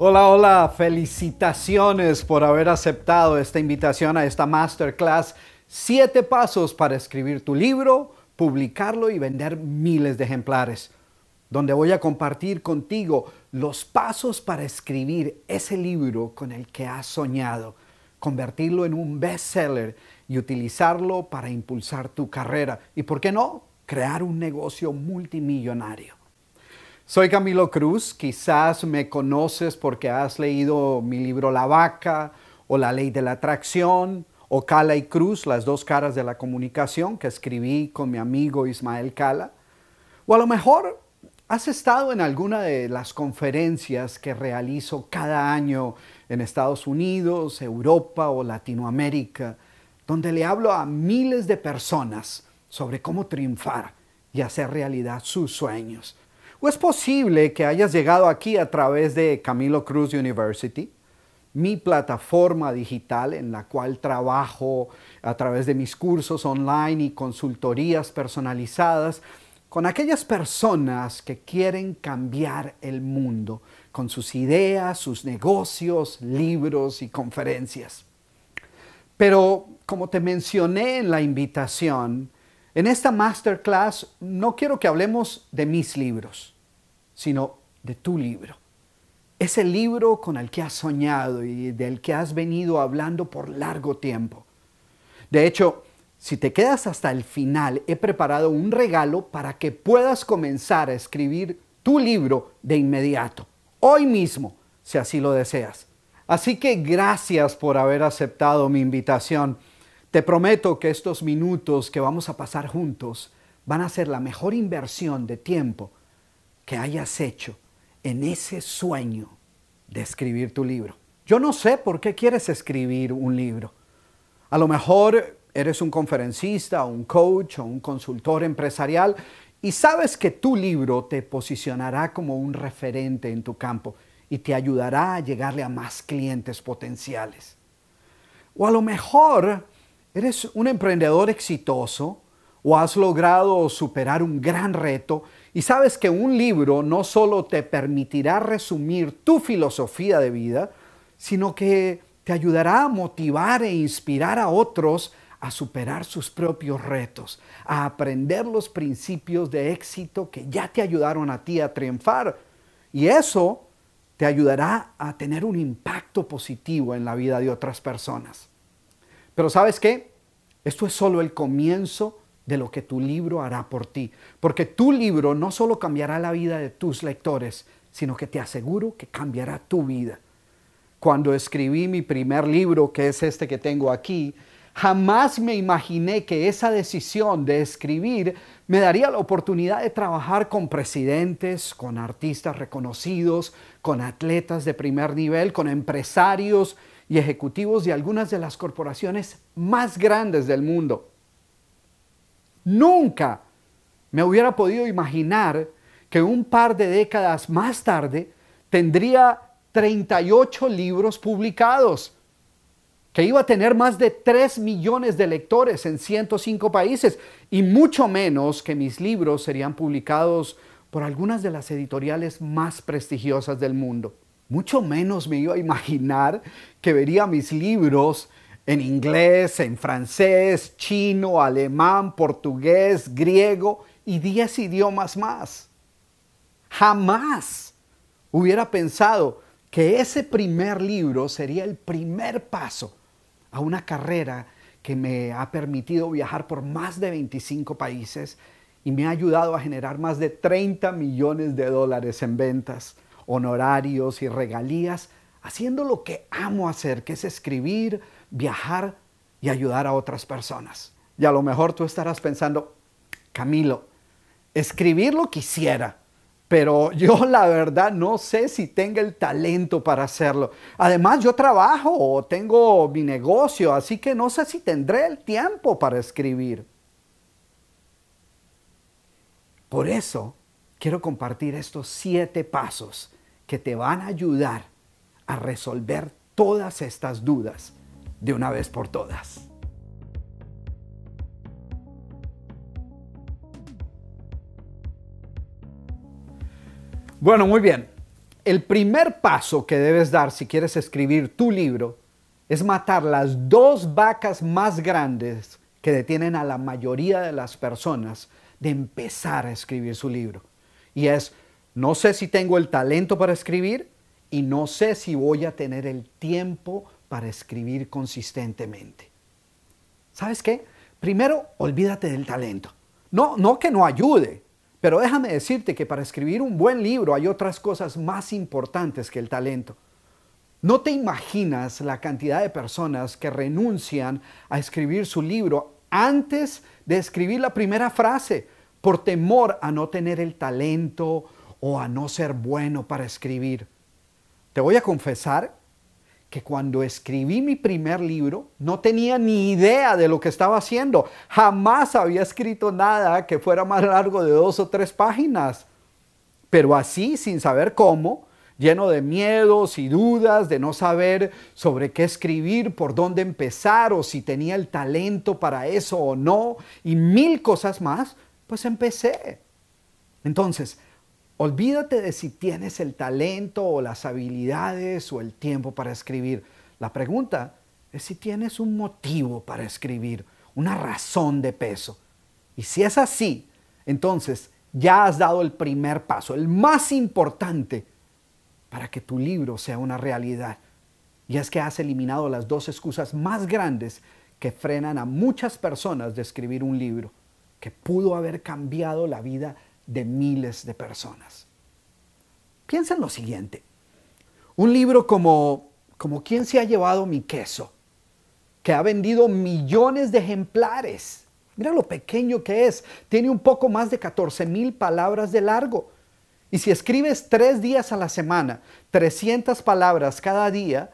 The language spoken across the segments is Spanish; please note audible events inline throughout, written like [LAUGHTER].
Hola, hola, felicitaciones por haber aceptado esta invitación a esta masterclass. Siete pasos para escribir tu libro, publicarlo y vender miles de ejemplares, donde voy a compartir contigo los pasos para escribir ese libro con el que has soñado, convertirlo en un bestseller y utilizarlo para impulsar tu carrera y, ¿por qué no?, crear un negocio multimillonario. Soy Camilo Cruz, quizás me conoces porque has leído mi libro La Vaca o La Ley de la Atracción o Cala y Cruz, las dos caras de la comunicación que escribí con mi amigo Ismael Cala. O a lo mejor has estado en alguna de las conferencias que realizo cada año en Estados Unidos, Europa o Latinoamérica, donde le hablo a miles de personas sobre cómo triunfar y hacer realidad sus sueños. ¿O es posible que hayas llegado aquí a través de Camilo Cruz University, mi plataforma digital en la cual trabajo a través de mis cursos online y consultorías personalizadas con aquellas personas que quieren cambiar el mundo con sus ideas, sus negocios, libros y conferencias? Pero como te mencioné en la invitación, en esta masterclass no quiero que hablemos de mis libros, sino de tu libro. Ese libro con el que has soñado y del que has venido hablando por largo tiempo. De hecho, si te quedas hasta el final, he preparado un regalo para que puedas comenzar a escribir tu libro de inmediato, hoy mismo, si así lo deseas. Así que gracias por haber aceptado mi invitación. Te prometo que estos minutos que vamos a pasar juntos van a ser la mejor inversión de tiempo que hayas hecho en ese sueño de escribir tu libro. Yo no sé por qué quieres escribir un libro. A lo mejor eres un conferencista, un coach o un consultor empresarial y sabes que tu libro te posicionará como un referente en tu campo y te ayudará a llegarle a más clientes potenciales. O a lo mejor ¿Eres un emprendedor exitoso o has logrado superar un gran reto y sabes que un libro no solo te permitirá resumir tu filosofía de vida, sino que te ayudará a motivar e inspirar a otros a superar sus propios retos, a aprender los principios de éxito que ya te ayudaron a ti a triunfar. Y eso te ayudará a tener un impacto positivo en la vida de otras personas. Pero sabes qué? Esto es solo el comienzo de lo que tu libro hará por ti. Porque tu libro no solo cambiará la vida de tus lectores, sino que te aseguro que cambiará tu vida. Cuando escribí mi primer libro, que es este que tengo aquí, jamás me imaginé que esa decisión de escribir me daría la oportunidad de trabajar con presidentes, con artistas reconocidos, con atletas de primer nivel, con empresarios, y ejecutivos de algunas de las corporaciones más grandes del mundo. Nunca me hubiera podido imaginar que un par de décadas más tarde tendría 38 libros publicados, que iba a tener más de 3 millones de lectores en 105 países y mucho menos que mis libros serían publicados por algunas de las editoriales más prestigiosas del mundo. Mucho menos me iba a imaginar que vería mis libros en inglés, en francés, chino, alemán, portugués, griego y 10 idiomas más. Jamás hubiera pensado que ese primer libro sería el primer paso a una carrera que me ha permitido viajar por más de 25 países y me ha ayudado a generar más de 30 millones de dólares en ventas honorarios y regalías, haciendo lo que amo hacer, que es escribir, viajar y ayudar a otras personas. Y a lo mejor tú estarás pensando, Camilo, escribir lo quisiera, pero yo [LAUGHS] la verdad no sé si tenga el talento para hacerlo. Además, yo trabajo o tengo mi negocio, así que no sé si tendré el tiempo para escribir. Por eso quiero compartir estos siete pasos que te van a ayudar a resolver todas estas dudas de una vez por todas. Bueno, muy bien. El primer paso que debes dar si quieres escribir tu libro es matar las dos vacas más grandes que detienen a la mayoría de las personas de empezar a escribir su libro. Y es no sé si tengo el talento para escribir y no sé si voy a tener el tiempo para escribir consistentemente. ¿Sabes qué? Primero, olvídate del talento. No, no que no ayude, pero déjame decirte que para escribir un buen libro hay otras cosas más importantes que el talento. No te imaginas la cantidad de personas que renuncian a escribir su libro antes de escribir la primera frase por temor a no tener el talento, o a no ser bueno para escribir. Te voy a confesar que cuando escribí mi primer libro no tenía ni idea de lo que estaba haciendo. Jamás había escrito nada que fuera más largo de dos o tres páginas. Pero así, sin saber cómo, lleno de miedos y dudas, de no saber sobre qué escribir, por dónde empezar o si tenía el talento para eso o no, y mil cosas más, pues empecé. Entonces, Olvídate de si tienes el talento o las habilidades o el tiempo para escribir. La pregunta es si tienes un motivo para escribir, una razón de peso. Y si es así, entonces ya has dado el primer paso, el más importante para que tu libro sea una realidad. Y es que has eliminado las dos excusas más grandes que frenan a muchas personas de escribir un libro que pudo haber cambiado la vida de miles de personas. Piensa en lo siguiente. Un libro como, como ¿Quién se ha llevado mi queso? que ha vendido millones de ejemplares. Mira lo pequeño que es. Tiene un poco más de 14 mil palabras de largo. Y si escribes tres días a la semana, 300 palabras cada día,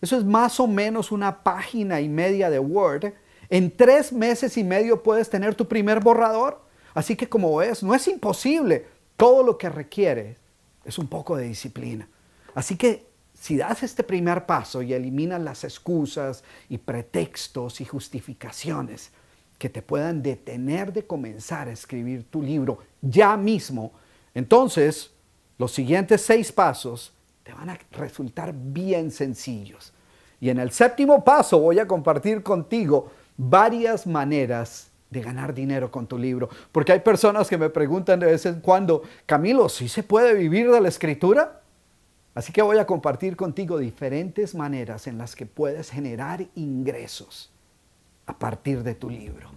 eso es más o menos una página y media de Word. En tres meses y medio puedes tener tu primer borrador. Así que como ves, no es imposible. Todo lo que requiere es un poco de disciplina. Así que si das este primer paso y eliminas las excusas y pretextos y justificaciones que te puedan detener de comenzar a escribir tu libro ya mismo, entonces los siguientes seis pasos te van a resultar bien sencillos. Y en el séptimo paso voy a compartir contigo varias maneras de ganar dinero con tu libro. Porque hay personas que me preguntan de vez en cuando, Camilo, ¿sí se puede vivir de la escritura? Así que voy a compartir contigo diferentes maneras en las que puedes generar ingresos a partir de tu libro.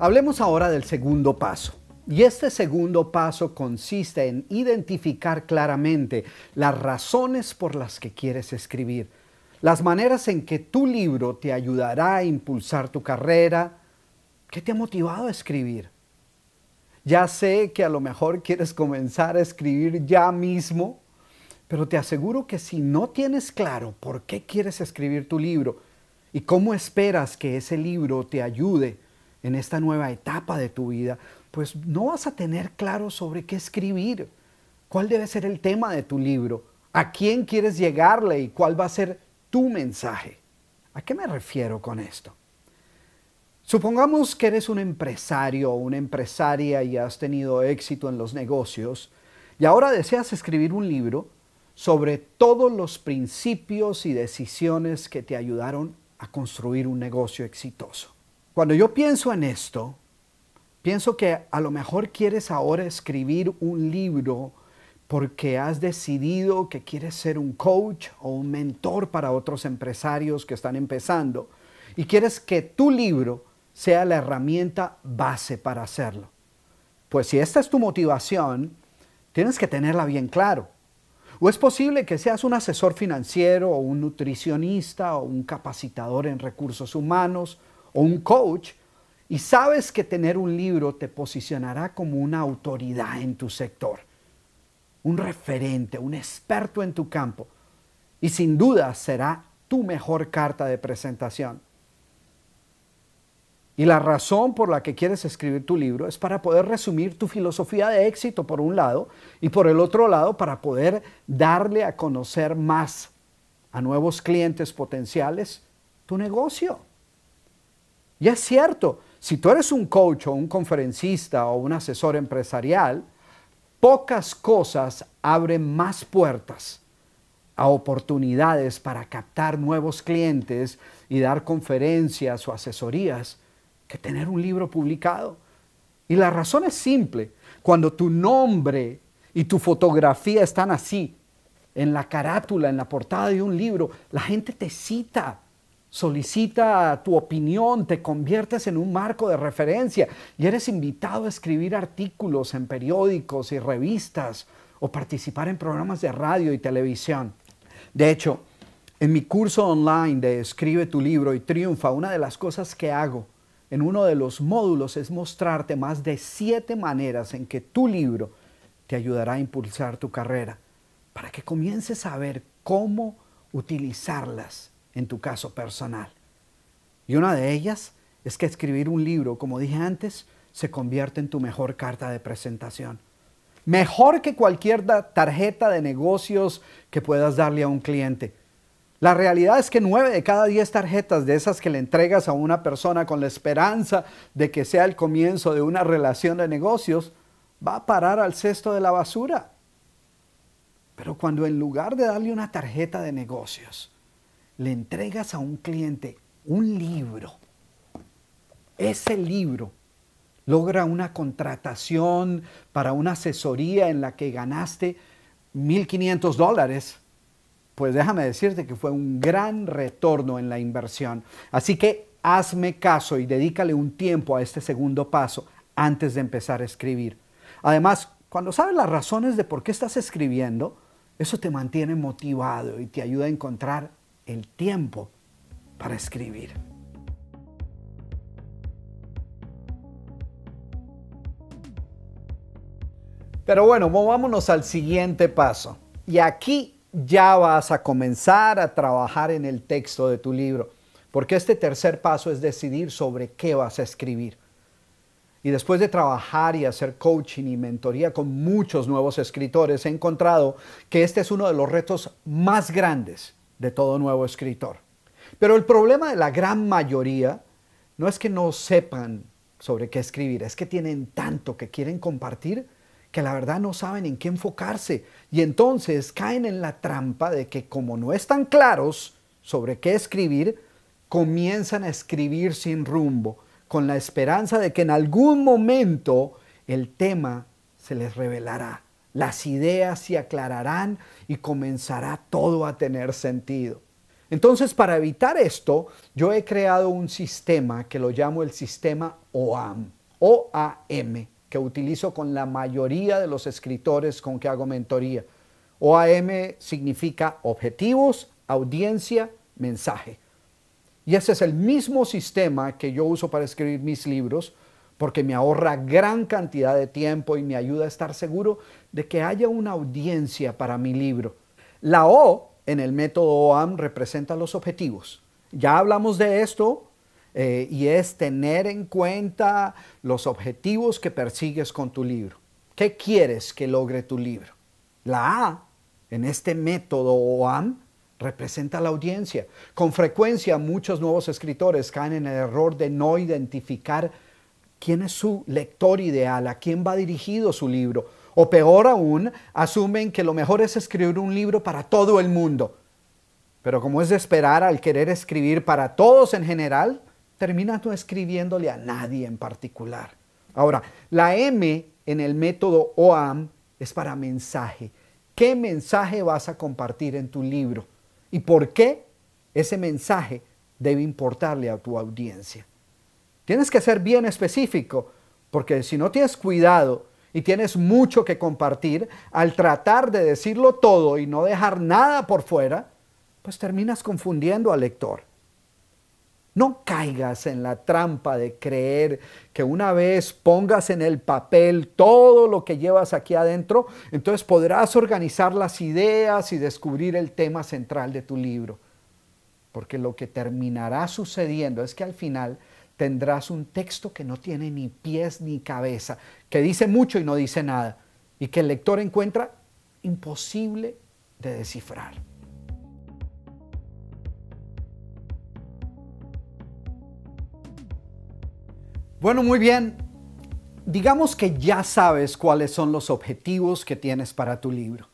Hablemos ahora del segundo paso. Y este segundo paso consiste en identificar claramente las razones por las que quieres escribir, las maneras en que tu libro te ayudará a impulsar tu carrera, qué te ha motivado a escribir. Ya sé que a lo mejor quieres comenzar a escribir ya mismo, pero te aseguro que si no tienes claro por qué quieres escribir tu libro y cómo esperas que ese libro te ayude en esta nueva etapa de tu vida, pues no vas a tener claro sobre qué escribir, cuál debe ser el tema de tu libro, a quién quieres llegarle y cuál va a ser tu mensaje. ¿A qué me refiero con esto? Supongamos que eres un empresario o una empresaria y has tenido éxito en los negocios y ahora deseas escribir un libro sobre todos los principios y decisiones que te ayudaron a construir un negocio exitoso. Cuando yo pienso en esto, Pienso que a lo mejor quieres ahora escribir un libro porque has decidido que quieres ser un coach o un mentor para otros empresarios que están empezando y quieres que tu libro sea la herramienta base para hacerlo. Pues si esta es tu motivación, tienes que tenerla bien claro. O es posible que seas un asesor financiero o un nutricionista o un capacitador en recursos humanos o un coach y sabes que tener un libro te posicionará como una autoridad en tu sector, un referente, un experto en tu campo. Y sin duda será tu mejor carta de presentación. Y la razón por la que quieres escribir tu libro es para poder resumir tu filosofía de éxito por un lado y por el otro lado para poder darle a conocer más a nuevos clientes potenciales tu negocio. Y es cierto, si tú eres un coach o un conferencista o un asesor empresarial, pocas cosas abren más puertas a oportunidades para captar nuevos clientes y dar conferencias o asesorías que tener un libro publicado. Y la razón es simple. Cuando tu nombre y tu fotografía están así, en la carátula, en la portada de un libro, la gente te cita solicita tu opinión, te conviertes en un marco de referencia y eres invitado a escribir artículos en periódicos y revistas o participar en programas de radio y televisión. De hecho, en mi curso online de Escribe tu libro y triunfa, una de las cosas que hago en uno de los módulos es mostrarte más de siete maneras en que tu libro te ayudará a impulsar tu carrera para que comiences a ver cómo utilizarlas en tu caso personal. Y una de ellas es que escribir un libro, como dije antes, se convierte en tu mejor carta de presentación. Mejor que cualquier tarjeta de negocios que puedas darle a un cliente. La realidad es que nueve de cada diez tarjetas de esas que le entregas a una persona con la esperanza de que sea el comienzo de una relación de negocios, va a parar al cesto de la basura. Pero cuando en lugar de darle una tarjeta de negocios, le entregas a un cliente un libro, ese libro logra una contratación para una asesoría en la que ganaste 1.500 dólares, pues déjame decirte que fue un gran retorno en la inversión. Así que hazme caso y dedícale un tiempo a este segundo paso antes de empezar a escribir. Además, cuando sabes las razones de por qué estás escribiendo, eso te mantiene motivado y te ayuda a encontrar el tiempo para escribir. Pero bueno, movámonos al siguiente paso. Y aquí ya vas a comenzar a trabajar en el texto de tu libro, porque este tercer paso es decidir sobre qué vas a escribir. Y después de trabajar y hacer coaching y mentoría con muchos nuevos escritores, he encontrado que este es uno de los retos más grandes de todo nuevo escritor. Pero el problema de la gran mayoría no es que no sepan sobre qué escribir, es que tienen tanto que quieren compartir que la verdad no saben en qué enfocarse y entonces caen en la trampa de que como no están claros sobre qué escribir, comienzan a escribir sin rumbo, con la esperanza de que en algún momento el tema se les revelará. Las ideas se aclararán y comenzará todo a tener sentido. Entonces, para evitar esto, yo he creado un sistema que lo llamo el sistema OAM, OAM, que utilizo con la mayoría de los escritores con que hago mentoría. OAM significa objetivos, audiencia, mensaje. Y ese es el mismo sistema que yo uso para escribir mis libros, porque me ahorra gran cantidad de tiempo y me ayuda a estar seguro de que haya una audiencia para mi libro. La O en el método OAM representa los objetivos. Ya hablamos de esto eh, y es tener en cuenta los objetivos que persigues con tu libro. ¿Qué quieres que logre tu libro? La A en este método OAM representa la audiencia. Con frecuencia muchos nuevos escritores caen en el error de no identificar quién es su lector ideal, a quién va dirigido su libro. O peor aún, asumen que lo mejor es escribir un libro para todo el mundo. Pero como es de esperar al querer escribir para todos en general, termina tú escribiéndole a nadie en particular. Ahora, la M en el método OAM es para mensaje. ¿Qué mensaje vas a compartir en tu libro? ¿Y por qué ese mensaje debe importarle a tu audiencia? Tienes que ser bien específico, porque si no tienes cuidado y tienes mucho que compartir, al tratar de decirlo todo y no dejar nada por fuera, pues terminas confundiendo al lector. No caigas en la trampa de creer que una vez pongas en el papel todo lo que llevas aquí adentro, entonces podrás organizar las ideas y descubrir el tema central de tu libro. Porque lo que terminará sucediendo es que al final tendrás un texto que no tiene ni pies ni cabeza, que dice mucho y no dice nada, y que el lector encuentra imposible de descifrar. Bueno, muy bien. Digamos que ya sabes cuáles son los objetivos que tienes para tu libro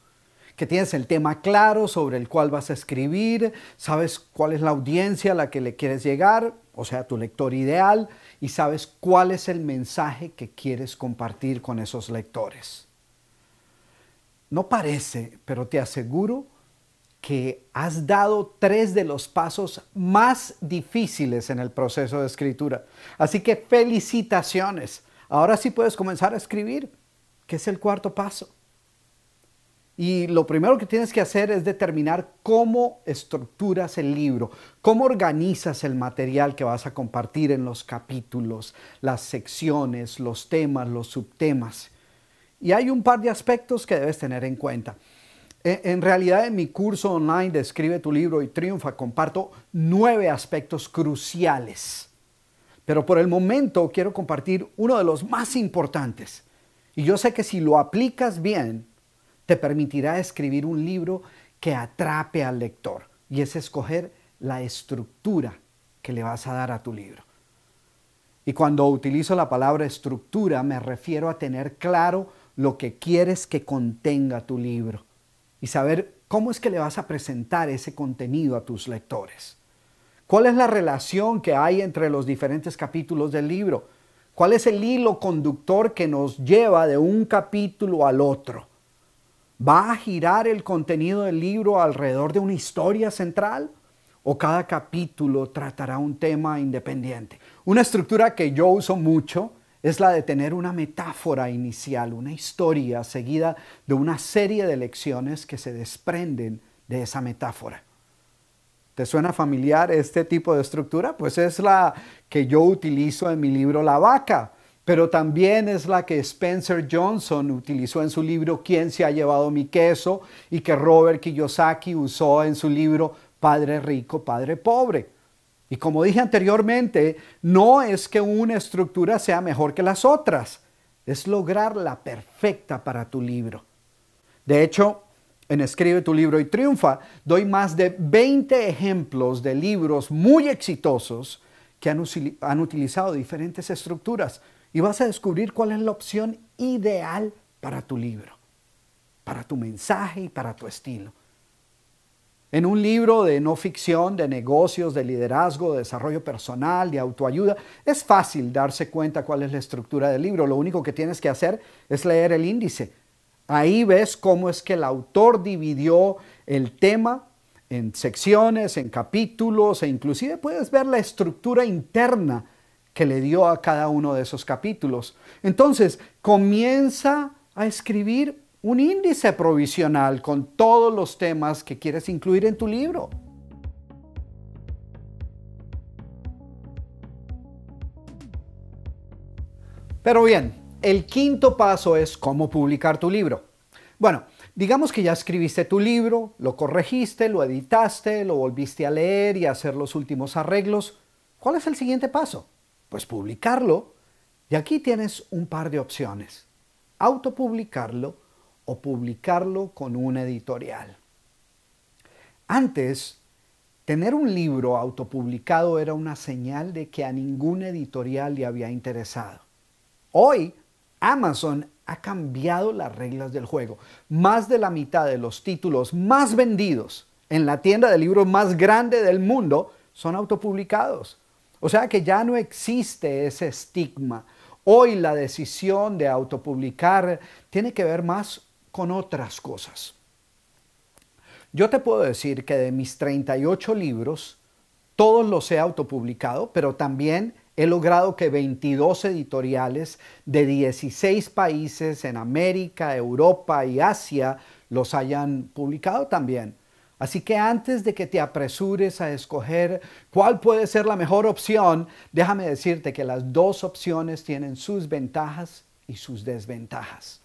que tienes el tema claro sobre el cual vas a escribir, sabes cuál es la audiencia a la que le quieres llegar, o sea, tu lector ideal, y sabes cuál es el mensaje que quieres compartir con esos lectores. No parece, pero te aseguro que has dado tres de los pasos más difíciles en el proceso de escritura. Así que felicitaciones. Ahora sí puedes comenzar a escribir, que es el cuarto paso. Y lo primero que tienes que hacer es determinar cómo estructuras el libro, cómo organizas el material que vas a compartir en los capítulos, las secciones, los temas, los subtemas. Y hay un par de aspectos que debes tener en cuenta. E, en realidad en mi curso online Describe tu libro y triunfa comparto nueve aspectos cruciales. Pero por el momento quiero compartir uno de los más importantes. Y yo sé que si lo aplicas bien, te permitirá escribir un libro que atrape al lector y es escoger la estructura que le vas a dar a tu libro. Y cuando utilizo la palabra estructura me refiero a tener claro lo que quieres que contenga tu libro y saber cómo es que le vas a presentar ese contenido a tus lectores. ¿Cuál es la relación que hay entre los diferentes capítulos del libro? ¿Cuál es el hilo conductor que nos lleva de un capítulo al otro? ¿Va a girar el contenido del libro alrededor de una historia central? ¿O cada capítulo tratará un tema independiente? Una estructura que yo uso mucho es la de tener una metáfora inicial, una historia seguida de una serie de lecciones que se desprenden de esa metáfora. ¿Te suena familiar este tipo de estructura? Pues es la que yo utilizo en mi libro La vaca pero también es la que Spencer Johnson utilizó en su libro ¿Quién se ha llevado mi queso? y que Robert Kiyosaki usó en su libro Padre Rico, Padre Pobre. Y como dije anteriormente, no es que una estructura sea mejor que las otras, es lograr la perfecta para tu libro. De hecho, en Escribe tu libro y triunfa, doy más de 20 ejemplos de libros muy exitosos que han, han utilizado diferentes estructuras y vas a descubrir cuál es la opción ideal para tu libro, para tu mensaje y para tu estilo. En un libro de no ficción, de negocios, de liderazgo, de desarrollo personal, de autoayuda, es fácil darse cuenta cuál es la estructura del libro. Lo único que tienes que hacer es leer el índice. Ahí ves cómo es que el autor dividió el tema en secciones, en capítulos e inclusive puedes ver la estructura interna que le dio a cada uno de esos capítulos. Entonces, comienza a escribir un índice provisional con todos los temas que quieres incluir en tu libro. Pero bien, el quinto paso es cómo publicar tu libro. Bueno, digamos que ya escribiste tu libro, lo corregiste, lo editaste, lo volviste a leer y a hacer los últimos arreglos. ¿Cuál es el siguiente paso? Pues publicarlo. Y aquí tienes un par de opciones. Autopublicarlo o publicarlo con un editorial. Antes, tener un libro autopublicado era una señal de que a ningún editorial le había interesado. Hoy, Amazon ha cambiado las reglas del juego. Más de la mitad de los títulos más vendidos en la tienda de libros más grande del mundo son autopublicados. O sea que ya no existe ese estigma. Hoy la decisión de autopublicar tiene que ver más con otras cosas. Yo te puedo decir que de mis 38 libros, todos los he autopublicado, pero también he logrado que 22 editoriales de 16 países en América, Europa y Asia los hayan publicado también. Así que antes de que te apresures a escoger cuál puede ser la mejor opción, déjame decirte que las dos opciones tienen sus ventajas y sus desventajas.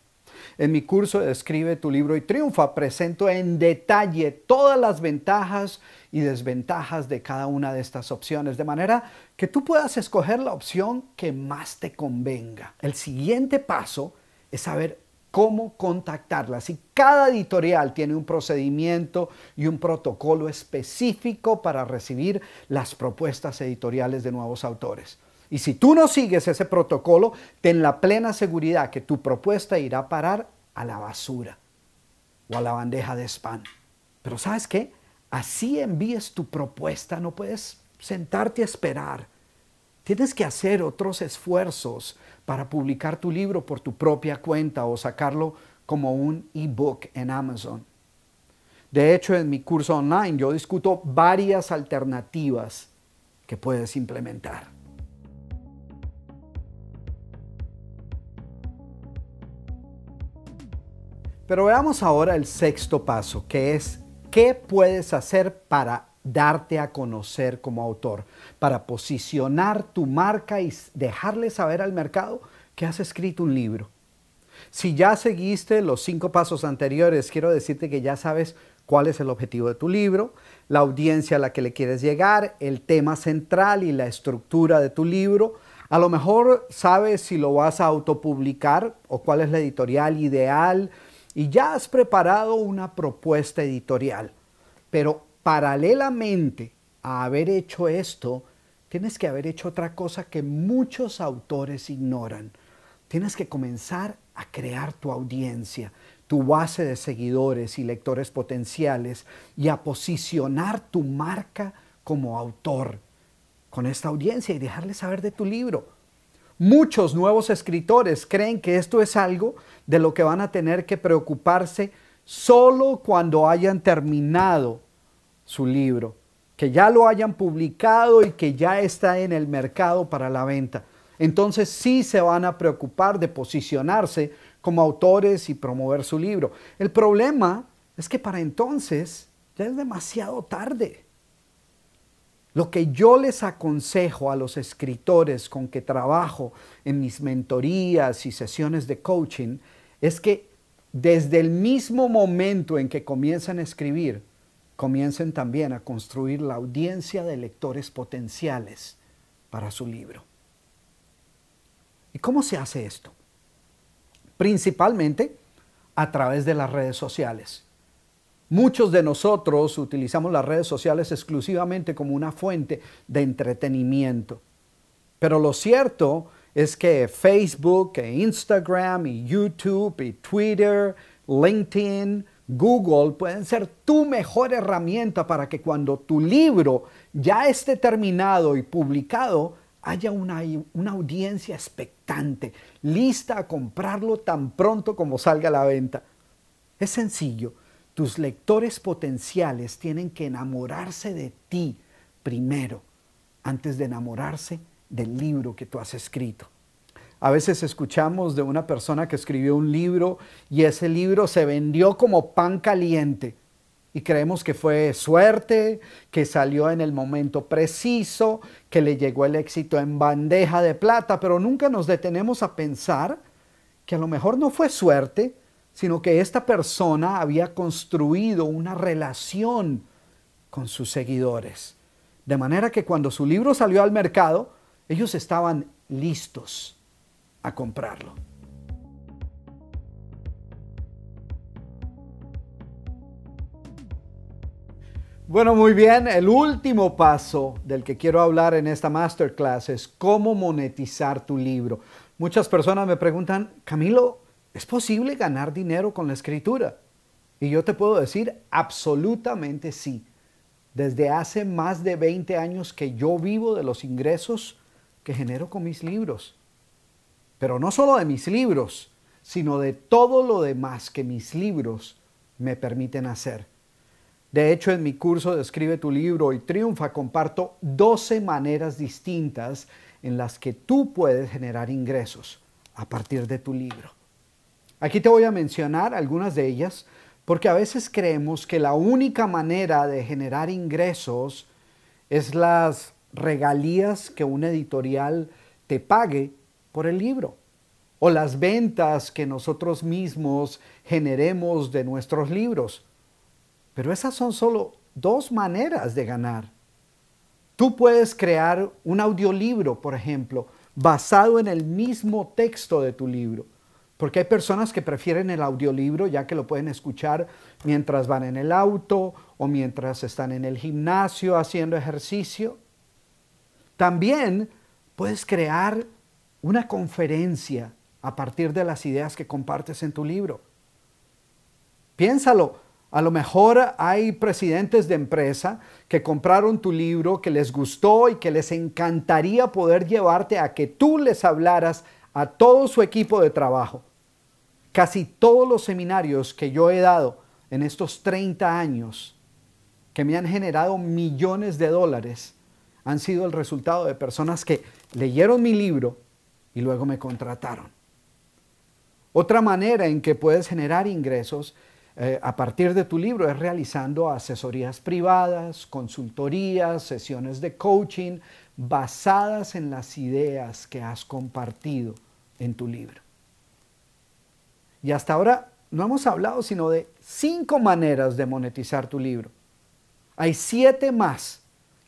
En mi curso Describe tu libro y triunfa presento en detalle todas las ventajas y desventajas de cada una de estas opciones, de manera que tú puedas escoger la opción que más te convenga. El siguiente paso es saber cómo contactarlas. Y cada editorial tiene un procedimiento y un protocolo específico para recibir las propuestas editoriales de nuevos autores. Y si tú no sigues ese protocolo, ten la plena seguridad que tu propuesta irá a parar a la basura o a la bandeja de spam. Pero sabes qué? Así envíes tu propuesta, no puedes sentarte a esperar. Tienes que hacer otros esfuerzos para publicar tu libro por tu propia cuenta o sacarlo como un ebook en Amazon. De hecho, en mi curso online yo discuto varias alternativas que puedes implementar. Pero veamos ahora el sexto paso, que es qué puedes hacer para darte a conocer como autor, para posicionar tu marca y dejarle saber al mercado que has escrito un libro. Si ya seguiste los cinco pasos anteriores, quiero decirte que ya sabes cuál es el objetivo de tu libro, la audiencia a la que le quieres llegar, el tema central y la estructura de tu libro. A lo mejor sabes si lo vas a autopublicar o cuál es la editorial ideal y ya has preparado una propuesta editorial. Pero paralelamente a haber hecho esto, tienes que haber hecho otra cosa que muchos autores ignoran. Tienes que comenzar a crear tu audiencia, tu base de seguidores y lectores potenciales y a posicionar tu marca como autor con esta audiencia y dejarles saber de tu libro. Muchos nuevos escritores creen que esto es algo de lo que van a tener que preocuparse solo cuando hayan terminado su libro, que ya lo hayan publicado y que ya está en el mercado para la venta. Entonces sí se van a preocupar de posicionarse como autores y promover su libro. El problema es que para entonces ya es demasiado tarde. Lo que yo les aconsejo a los escritores con que trabajo en mis mentorías y sesiones de coaching es que desde el mismo momento en que comienzan a escribir, comiencen también a construir la audiencia de lectores potenciales para su libro. ¿Y cómo se hace esto? Principalmente a través de las redes sociales. Muchos de nosotros utilizamos las redes sociales exclusivamente como una fuente de entretenimiento. Pero lo cierto es que Facebook, e Instagram, YouTube, Twitter, LinkedIn, Google pueden ser tu mejor herramienta para que cuando tu libro ya esté terminado y publicado, haya una, una, audiencia expectante, lista a comprarlo tan pronto como salga a la venta. Es sencillo, tus lectores potenciales tienen que enamorarse de ti primero, antes de enamorarse del libro que tú has escrito. A veces escuchamos de una persona que escribió un libro y ese libro se vendió como pan caliente y creemos que fue suerte, que salió en el momento preciso, que le llegó el éxito en bandeja de plata, pero nunca nos detenemos a pensar que a lo mejor no fue suerte, sino que esta persona había construido una relación con sus seguidores. De manera que cuando su libro salió al mercado, ellos estaban listos a comprarlo. Bueno, muy bien. El último paso del que quiero hablar en esta masterclass es cómo monetizar tu libro. Muchas personas me preguntan, Camilo, ¿es posible ganar dinero con la escritura? Y yo te puedo decir, absolutamente sí. Desde hace más de 20 años que yo vivo de los ingresos que genero con mis libros pero no solo de mis libros, sino de todo lo demás que mis libros me permiten hacer. De hecho, en mi curso de Escribe tu libro y triunfa comparto 12 maneras distintas en las que tú puedes generar ingresos a partir de tu libro. Aquí te voy a mencionar algunas de ellas porque a veces creemos que la única manera de generar ingresos es las regalías que un editorial te pague por el libro o las ventas que nosotros mismos generemos de nuestros libros. Pero esas son solo dos maneras de ganar. Tú puedes crear un audiolibro, por ejemplo, basado en el mismo texto de tu libro. Porque hay personas que prefieren el audiolibro ya que lo pueden escuchar mientras van en el auto o mientras están en el gimnasio haciendo ejercicio. También puedes crear una conferencia a partir de las ideas que compartes en tu libro. Piénsalo, a lo mejor hay presidentes de empresa que compraron tu libro, que les gustó y que les encantaría poder llevarte a que tú les hablaras a todo su equipo de trabajo. Casi todos los seminarios que yo he dado en estos 30 años, que me han generado millones de dólares, han sido el resultado de personas que leyeron mi libro, y luego me contrataron. Otra manera en que puedes generar ingresos eh, a partir de tu libro es realizando asesorías privadas, consultorías, sesiones de coaching basadas en las ideas que has compartido en tu libro. Y hasta ahora no hemos hablado sino de cinco maneras de monetizar tu libro. Hay siete más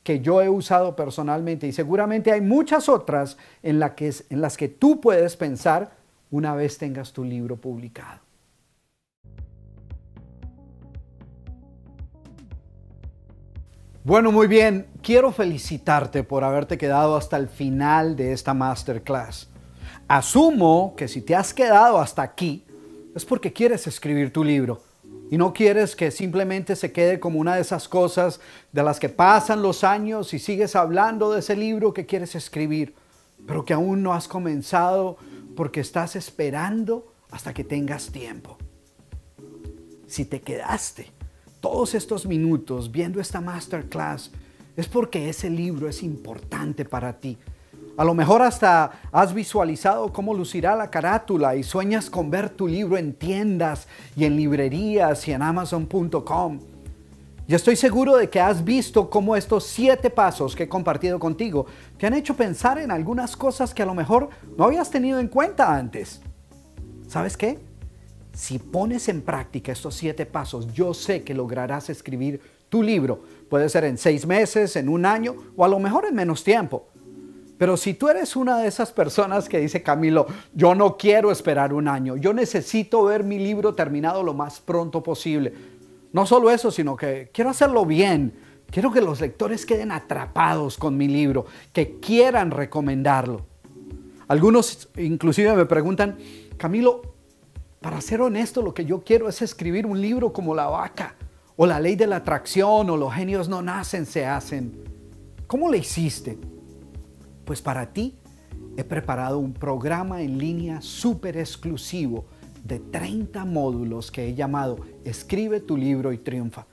que yo he usado personalmente y seguramente hay muchas otras en, en las que tú puedes pensar una vez tengas tu libro publicado. Bueno, muy bien. Quiero felicitarte por haberte quedado hasta el final de esta masterclass. Asumo que si te has quedado hasta aquí es porque quieres escribir tu libro y no quieres que simplemente se quede como una de esas cosas de las que pasan los años y sigues hablando de ese libro que quieres escribir, pero que aún no has comenzado porque estás esperando hasta que tengas tiempo. Si te quedaste todos estos minutos viendo esta masterclass, es porque ese libro es importante para ti a lo mejor hasta has visualizado cómo lucirá la carátula y sueñas con ver tu libro en tiendas y en librerías y en amazon.com. Yo estoy seguro de que has visto cómo estos siete pasos que he compartido contigo te han hecho pensar en algunas cosas que a lo mejor no habías tenido en cuenta antes. ¿Sabes qué? Si pones en práctica estos siete pasos, yo sé que lograrás escribir tu libro. Puede ser en seis meses, en un año o a lo mejor en menos tiempo. Pero si tú eres una de esas personas que dice, Camilo, yo no quiero esperar un año, yo necesito ver mi libro terminado lo más pronto posible. No solo eso, sino que quiero hacerlo bien. Quiero que los lectores queden atrapados con mi libro, que quieran recomendarlo. Algunos inclusive me preguntan, Camilo, para ser honesto, lo que yo quiero es escribir un libro como La vaca, o La ley de la atracción, o Los genios no nacen, se hacen. ¿Cómo le hiciste? Pues para ti he preparado un programa en línea súper exclusivo de 30 módulos que he llamado Escribe tu libro y triunfa.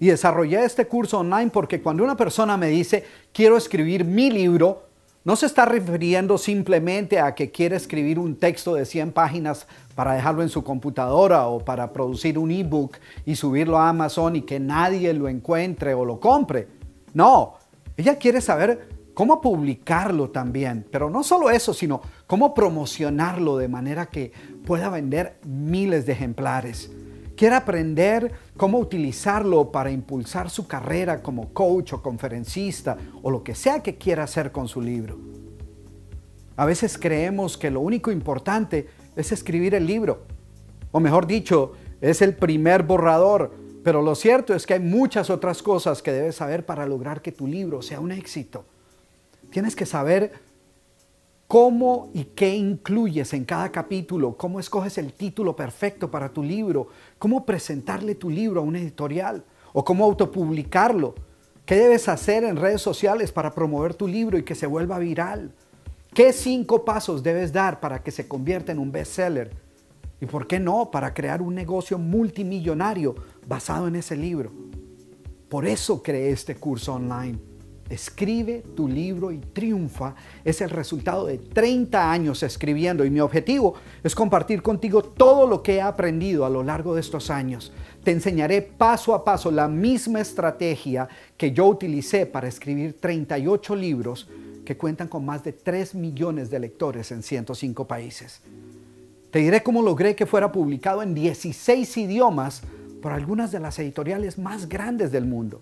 Y desarrollé este curso online porque cuando una persona me dice, quiero escribir mi libro, no se está refiriendo simplemente a que quiere escribir un texto de 100 páginas para dejarlo en su computadora o para producir un ebook y subirlo a Amazon y que nadie lo encuentre o lo compre. No, ella quiere saber cómo publicarlo también, pero no solo eso, sino cómo promocionarlo de manera que pueda vender miles de ejemplares. Quiere aprender cómo utilizarlo para impulsar su carrera como coach o conferencista o lo que sea que quiera hacer con su libro. A veces creemos que lo único importante es escribir el libro, o mejor dicho, es el primer borrador, pero lo cierto es que hay muchas otras cosas que debes saber para lograr que tu libro sea un éxito. Tienes que saber cómo y qué incluyes en cada capítulo, cómo escoges el título perfecto para tu libro, cómo presentarle tu libro a un editorial o cómo autopublicarlo. ¿Qué debes hacer en redes sociales para promover tu libro y que se vuelva viral? ¿Qué cinco pasos debes dar para que se convierta en un bestseller? ¿Y por qué no? Para crear un negocio multimillonario basado en ese libro. Por eso creé este curso online Escribe tu libro y triunfa. Es el resultado de 30 años escribiendo y mi objetivo es compartir contigo todo lo que he aprendido a lo largo de estos años. Te enseñaré paso a paso la misma estrategia que yo utilicé para escribir 38 libros que cuentan con más de 3 millones de lectores en 105 países. Te diré cómo logré que fuera publicado en 16 idiomas por algunas de las editoriales más grandes del mundo.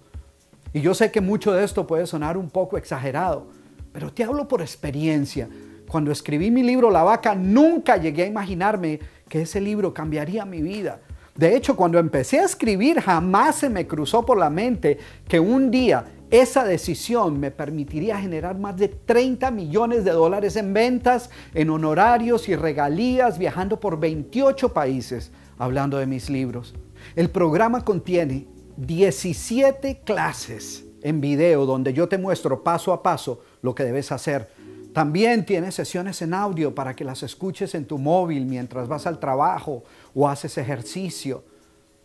Y yo sé que mucho de esto puede sonar un poco exagerado, pero te hablo por experiencia. Cuando escribí mi libro La vaca, nunca llegué a imaginarme que ese libro cambiaría mi vida. De hecho, cuando empecé a escribir, jamás se me cruzó por la mente que un día esa decisión me permitiría generar más de 30 millones de dólares en ventas, en honorarios y regalías, viajando por 28 países hablando de mis libros. El programa contiene 17 clases en video donde yo te muestro paso a paso lo que debes hacer. También tiene sesiones en audio para que las escuches en tu móvil mientras vas al trabajo o haces ejercicio,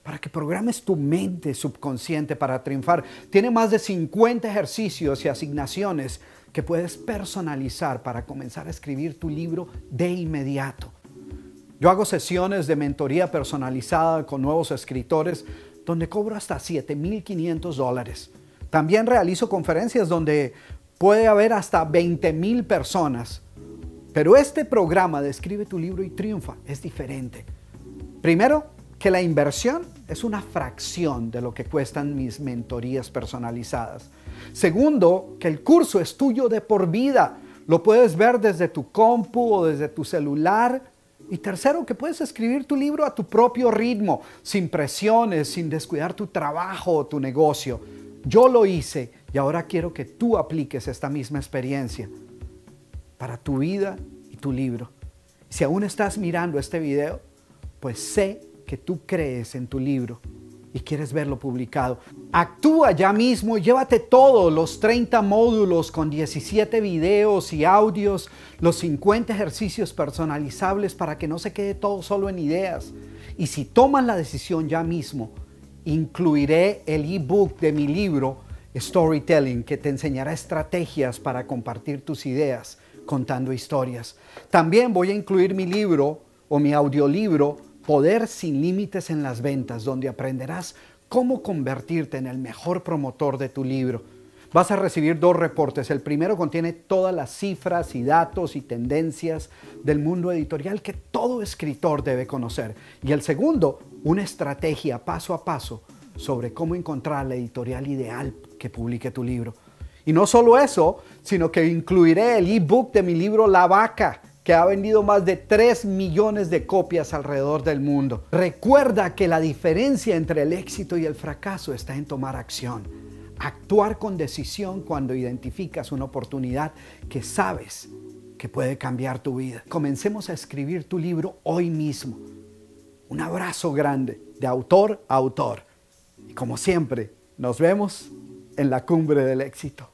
para que programes tu mente subconsciente para triunfar. Tiene más de 50 ejercicios y asignaciones que puedes personalizar para comenzar a escribir tu libro de inmediato. Yo hago sesiones de mentoría personalizada con nuevos escritores donde cobro hasta 7.500 También realizo conferencias donde puede haber hasta 20.000 personas. Pero este programa describe tu libro y triunfa es diferente. Primero, que la inversión es una fracción de lo que cuestan mis mentorías personalizadas. Segundo, que el curso es tuyo de por vida. Lo puedes ver desde tu compu o desde tu celular y tercero, que puedes escribir tu libro a tu propio ritmo, sin presiones, sin descuidar tu trabajo o tu negocio. Yo lo hice y ahora quiero que tú apliques esta misma experiencia para tu vida y tu libro. Si aún estás mirando este video, pues sé que tú crees en tu libro y quieres verlo publicado. Actúa ya mismo llévate todos los 30 módulos con 17 videos y audios, los 50 ejercicios personalizables para que no se quede todo solo en ideas. Y si tomas la decisión ya mismo, incluiré el ebook de mi libro Storytelling que te enseñará estrategias para compartir tus ideas contando historias. También voy a incluir mi libro o mi audiolibro Poder sin límites en las ventas, donde aprenderás cómo convertirte en el mejor promotor de tu libro. Vas a recibir dos reportes. El primero contiene todas las cifras y datos y tendencias del mundo editorial que todo escritor debe conocer. Y el segundo, una estrategia paso a paso sobre cómo encontrar la editorial ideal que publique tu libro. Y no solo eso, sino que incluiré el ebook de mi libro La Vaca, que ha vendido más de 3 millones de copias alrededor del mundo. Recuerda que la diferencia entre el éxito y el fracaso está en tomar acción. Actuar con decisión cuando identificas una oportunidad que sabes que puede cambiar tu vida. Comencemos a escribir tu libro hoy mismo. Un abrazo grande de autor a autor. Y como siempre, nos vemos en la cumbre del éxito.